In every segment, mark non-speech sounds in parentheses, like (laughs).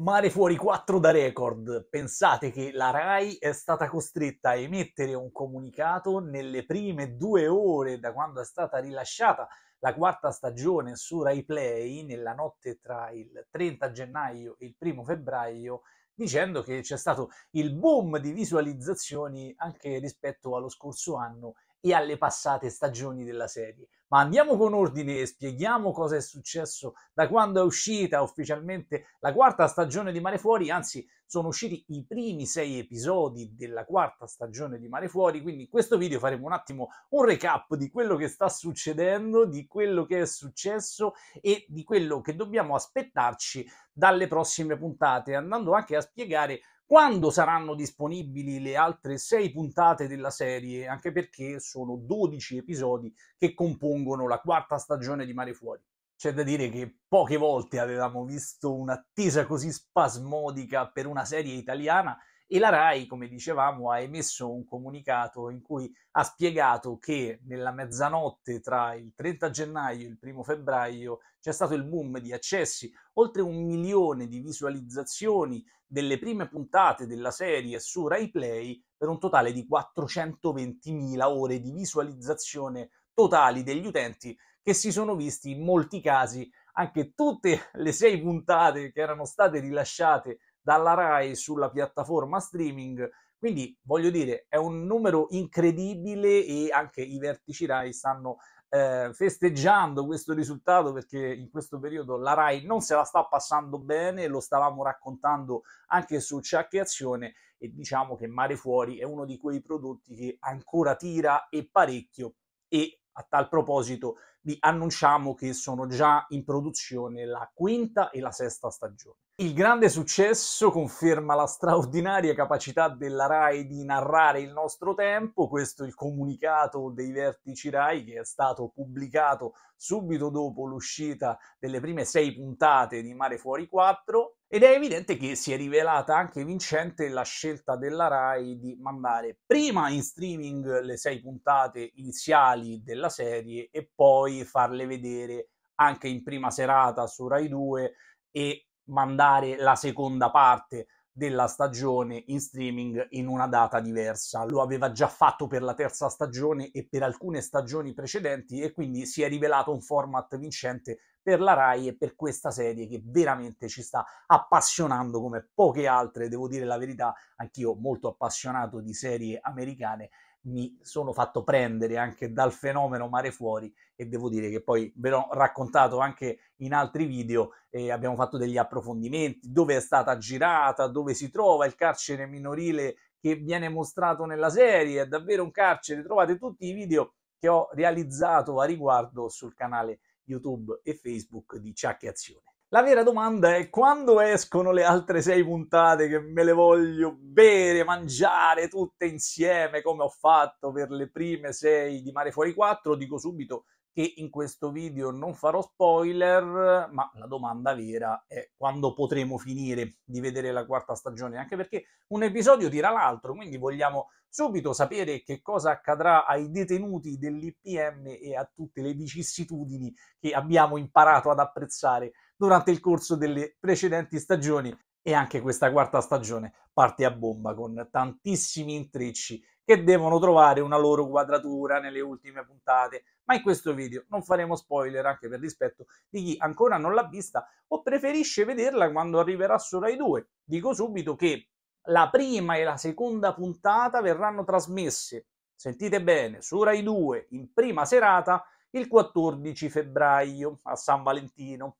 Mare Fuori 4 da record. Pensate che la RAI è stata costretta a emettere un comunicato nelle prime due ore da quando è stata rilasciata la quarta stagione su Rai Play nella notte tra il 30 gennaio e il 1 febbraio dicendo che c'è stato il boom di visualizzazioni anche rispetto allo scorso anno e alle passate stagioni della serie ma andiamo con ordine e spieghiamo cosa è successo da quando è uscita ufficialmente la quarta stagione di Mare Fuori, anzi sono usciti i primi sei episodi della quarta stagione di Mare Fuori, quindi in questo video faremo un attimo un recap di quello che sta succedendo, di quello che è successo e di quello che dobbiamo aspettarci dalle prossime puntate, andando anche a spiegare quando saranno disponibili le altre sei puntate della serie, anche perché sono 12 episodi che compongono la quarta stagione di Mare Fuori. C'è da dire che poche volte avevamo visto un'attesa così spasmodica per una serie italiana e la RAI, come dicevamo, ha emesso un comunicato in cui ha spiegato che nella mezzanotte tra il 30 gennaio e il 1 febbraio c'è stato il boom di accessi, oltre un milione di visualizzazioni delle prime puntate della serie su RaiPlay per un totale di 420.000 ore di visualizzazione totali degli utenti che si sono visti in molti casi anche tutte le sei puntate che erano state rilasciate dalla RAI sulla piattaforma streaming. Quindi voglio dire, è un numero incredibile e anche i vertici RAI stanno eh, festeggiando questo risultato perché in questo periodo la RAI non se la sta passando bene, lo stavamo raccontando anche su Ciacche Azione e diciamo che Mare Fuori è uno di quei prodotti che ancora tira e parecchio e a tal proposito vi annunciamo che sono già in produzione la quinta e la sesta stagione. Il grande successo conferma la straordinaria capacità della RAI di narrare il nostro tempo, questo è il comunicato dei vertici RAI che è stato pubblicato subito dopo l'uscita delle prime sei puntate di Mare Fuori 4 ed è evidente che si è rivelata anche vincente la scelta della RAI di mandare prima in streaming le sei puntate iniziali della serie e poi farle vedere anche in prima serata su RAI 2 e mandare la seconda parte della stagione in streaming in una data diversa. Lo aveva già fatto per la terza stagione e per alcune stagioni precedenti e quindi si è rivelato un format vincente per la RAI e per questa serie che veramente ci sta appassionando come poche altre, devo dire la verità, anch'io molto appassionato di serie americane, mi sono fatto prendere anche dal fenomeno mare fuori e devo dire che poi ve l'ho raccontato anche in altri video eh, abbiamo fatto degli approfondimenti dove è stata girata, dove si trova il carcere minorile che viene mostrato nella serie, è davvero un carcere, trovate tutti i video che ho realizzato a riguardo sul canale YouTube e Facebook di Ciacche Azione. La vera domanda è quando escono le altre sei puntate che me le voglio bere, mangiare tutte insieme come ho fatto per le prime sei di Mare Fuori 4. Dico subito che in questo video non farò spoiler, ma la domanda vera è quando potremo finire di vedere la quarta stagione, anche perché un episodio tira l'altro, quindi vogliamo subito sapere che cosa accadrà ai detenuti dell'IPM e a tutte le vicissitudini che abbiamo imparato ad apprezzare durante il corso delle precedenti stagioni e anche questa quarta stagione parte a bomba con tantissimi intrecci che devono trovare una loro quadratura nelle ultime puntate, ma in questo video non faremo spoiler anche per rispetto di chi ancora non l'ha vista o preferisce vederla quando arriverà solo ai due. Dico subito che la prima e la seconda puntata verranno trasmesse, sentite bene, su Rai 2 in prima serata il 14 febbraio a San Valentino.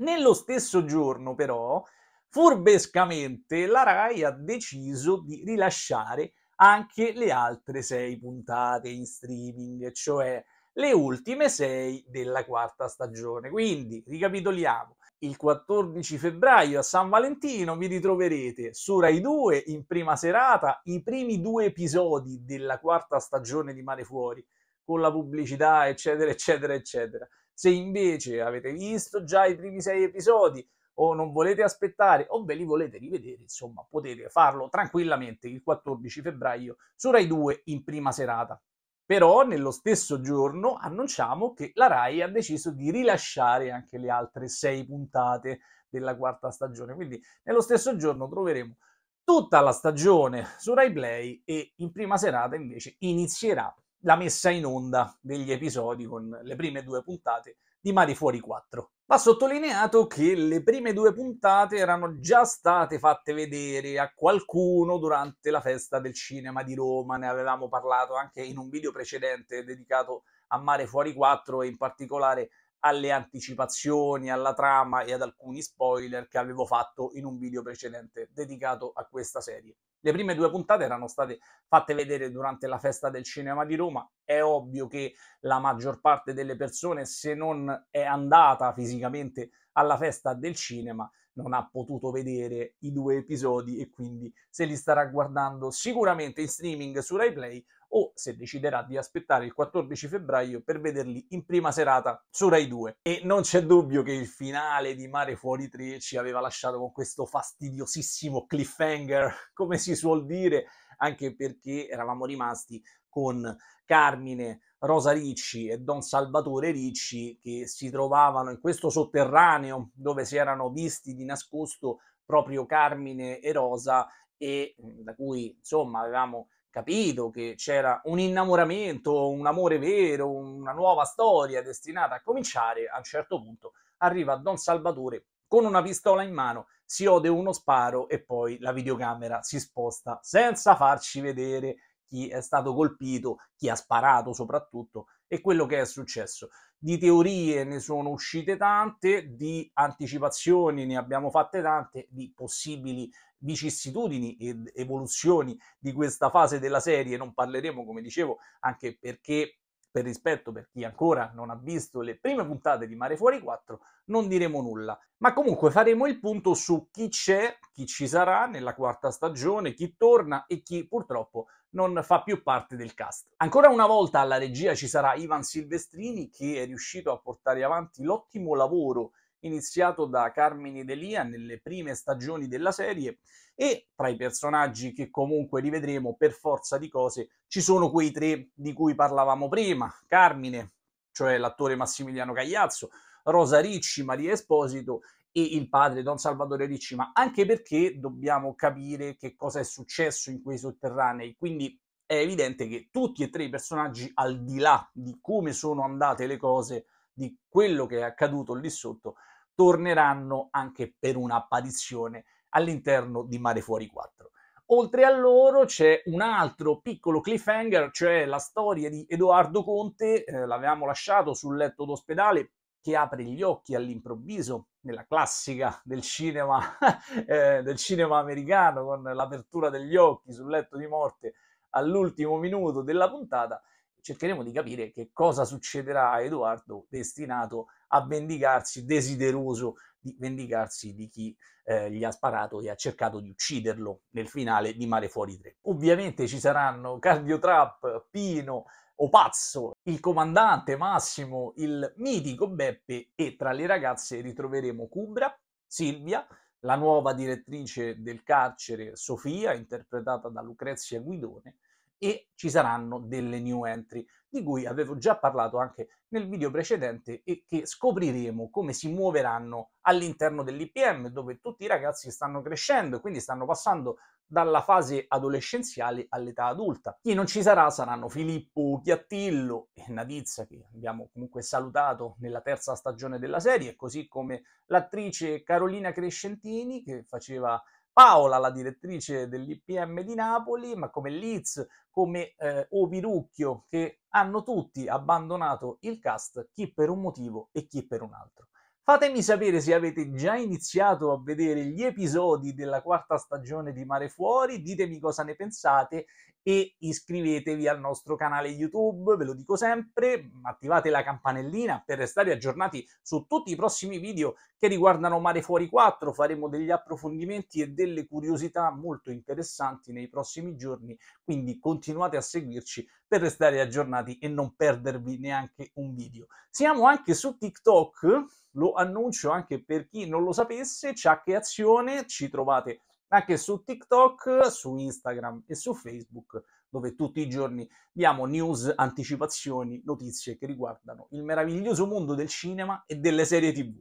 Nello stesso giorno, però, furbescamente la RAI ha deciso di rilasciare anche le altre sei puntate in streaming, cioè le ultime sei della quarta stagione. Quindi, ricapitoliamo. Il 14 febbraio a San Valentino vi ritroverete su Rai 2 in prima serata i primi due episodi della quarta stagione di Mare Fuori, con la pubblicità, eccetera, eccetera, eccetera. Se invece avete visto già i primi sei episodi o non volete aspettare o ve li volete rivedere, insomma, potete farlo tranquillamente il 14 febbraio su Rai 2 in prima serata. Però nello stesso giorno annunciamo che la Rai ha deciso di rilasciare anche le altre sei puntate della quarta stagione, quindi nello stesso giorno troveremo tutta la stagione su Rai Play e in prima serata invece inizierà la messa in onda degli episodi con le prime due puntate di Mari Fuori 4. Va sottolineato che le prime due puntate erano già state fatte vedere a qualcuno durante la festa del cinema di Roma, ne avevamo parlato anche in un video precedente dedicato a Mare Fuori 4 e in particolare alle anticipazioni, alla trama e ad alcuni spoiler che avevo fatto in un video precedente dedicato a questa serie. Le prime due puntate erano state fatte vedere durante la festa del cinema di Roma. È ovvio che la maggior parte delle persone, se non è andata fisicamente alla festa del cinema, non ha potuto vedere i due episodi e quindi se li starà guardando sicuramente in streaming su RaiPlay o se deciderà di aspettare il 14 febbraio per vederli in prima serata su Rai 2. E non c'è dubbio che il finale di Mare Fuori 3 ci aveva lasciato con questo fastidiosissimo cliffhanger, (laughs) come si suol dire, anche perché eravamo rimasti con Carmine, Rosa Ricci e Don Salvatore Ricci che si trovavano in questo sotterraneo dove si erano visti di nascosto proprio Carmine e Rosa e mm, da cui insomma avevamo capito che c'era un innamoramento, un amore vero, una nuova storia destinata a cominciare, a un certo punto arriva Don Salvatore con una pistola in mano, si ode uno sparo e poi la videocamera si sposta senza farci vedere chi è stato colpito, chi ha sparato soprattutto e quello che è successo. Di teorie ne sono uscite tante, di anticipazioni ne abbiamo fatte tante, di possibili vicissitudini ed evoluzioni di questa fase della serie non parleremo, come dicevo, anche perché per rispetto per chi ancora non ha visto le prime puntate di Mare Fuori 4, non diremo nulla. Ma comunque faremo il punto su chi c'è, chi ci sarà nella quarta stagione, chi torna e chi purtroppo non fa più parte del cast. Ancora una volta alla regia ci sarà Ivan Silvestrini che è riuscito a portare avanti l'ottimo lavoro iniziato da Carmine Delia nelle prime stagioni della serie e tra i personaggi che comunque rivedremo per forza di cose ci sono quei tre di cui parlavamo prima, Carmine, cioè l'attore Massimiliano Cagliazzo, Rosa Ricci, Maria Esposito e il padre Don Salvatore Ricci, ma anche perché dobbiamo capire che cosa è successo in quei sotterranei. Quindi è evidente che tutti e tre i personaggi, al di là di come sono andate le cose, di quello che è accaduto lì sotto, torneranno anche per un'apparizione all'interno di Mare Fuori 4. Oltre a loro c'è un altro piccolo cliffhanger, cioè la storia di Edoardo Conte, eh, l'avevamo lasciato sul letto d'ospedale, che apre gli occhi all'improvviso nella classica del cinema, (laughs) eh, del cinema americano con l'apertura degli occhi sul letto di morte all'ultimo minuto della puntata, cercheremo di capire che cosa succederà a Edoardo destinato a vendicarsi, desideroso di vendicarsi di chi eh, gli ha sparato e ha cercato di ucciderlo nel finale di Mare Fuori 3. Ovviamente ci saranno Cardio Trap, Pino, pazzo, il comandante Massimo, il mitico Beppe e tra le ragazze ritroveremo Cubra, Silvia, la nuova direttrice del carcere Sofia, interpretata da Lucrezia Guidone, e ci saranno delle new entry di cui avevo già parlato anche nel video precedente e che scopriremo come si muoveranno all'interno dell'IPM dove tutti i ragazzi stanno crescendo e quindi stanno passando dalla fase adolescenziale all'età adulta. Chi non ci sarà saranno Filippo Chiattillo e Nadizza che abbiamo comunque salutato nella terza stagione della serie, così come l'attrice Carolina Crescentini che faceva Paola, la direttrice dell'IPM di Napoli, ma come Liz, come eh, Ovirucchio, che hanno tutti abbandonato il cast, chi per un motivo e chi per un altro. Fatemi sapere se avete già iniziato a vedere gli episodi della quarta stagione di Mare Fuori, ditemi cosa ne pensate e iscrivetevi al nostro canale YouTube, ve lo dico sempre, attivate la campanellina per restare aggiornati su tutti i prossimi video che riguardano Mare Fuori 4, faremo degli approfondimenti e delle curiosità molto interessanti nei prossimi giorni, quindi continuate a seguirci per restare aggiornati e non perdervi neanche un video. Siamo anche su TikTok, lo annuncio anche per chi non lo sapesse, che Azione, ci trovate anche su TikTok, su Instagram e su Facebook, dove tutti i giorni diamo news, anticipazioni, notizie che riguardano il meraviglioso mondo del cinema e delle serie TV.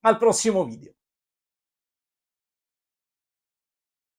Al prossimo video!